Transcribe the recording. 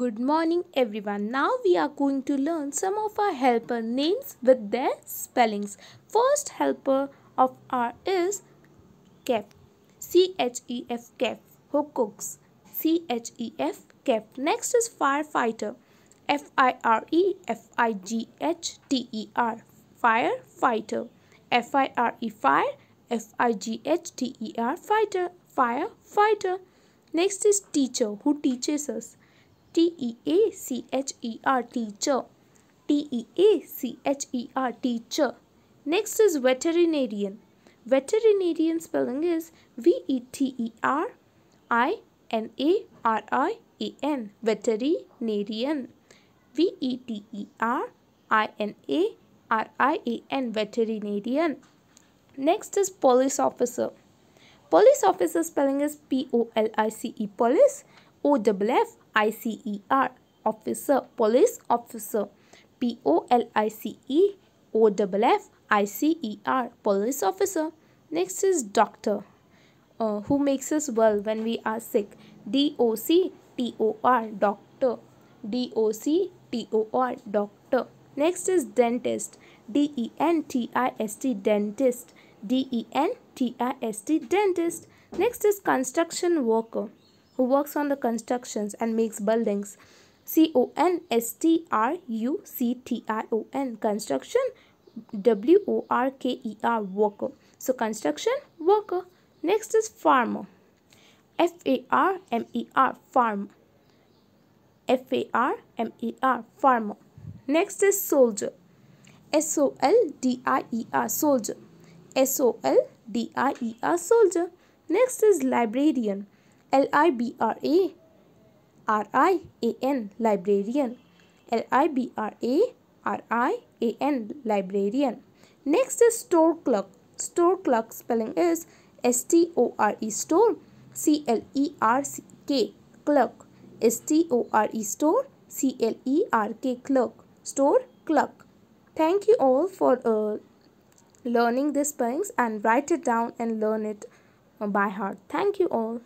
Good morning everyone. Now we are going to learn some of our helper names with their spellings. First helper of R is Kef. C-H-E-F Kef. Who cooks? C-H-E-F Kef. Next is firefighter. F-I-R-E F-I-G-H-T-E-R. Firefighter. F-I-R-E fire. F-I-G-H-T-E-R. Fighter. Firefighter. Next is teacher who teaches us. T E A C H E R teacher. T E A C H E R teacher. Next is veterinarian. Veterinarian spelling is V E T E R I N A R I A N. Veterinarian. V E T E R I N A R I A N. Veterinarian. Next is police officer. Police officer spelling is P O L I C E police O W F ICER officer police officer P O L I C E O W F I C E R police officer next is doctor uh, who makes us well when we are sick D O C T O R doctor D O C T O R doctor next is dentist D E N T I S T dentist D E N T I S T dentist next is construction worker who works on the constructions and makes buildings. C O N S T R U C T I O N construction, W-O-R-K-E-R, worker. So construction, worker. Next is farmer. F-A-R-M-E-R, farmer. F-A-R-M-E-R, farmer. Next is soldier. S-O-L-D-I-E-R, soldier. S-O-L-D-I-E-R, soldier. Next is librarian. L I B R A R I A N librarian L I B R A R I A N librarian next is store clerk store clerk spelling is S T O R E store C L E R C K clerk S T O R E store C L E R K clerk store clerk thank you all for uh, learning these spellings and write it down and learn it by heart thank you all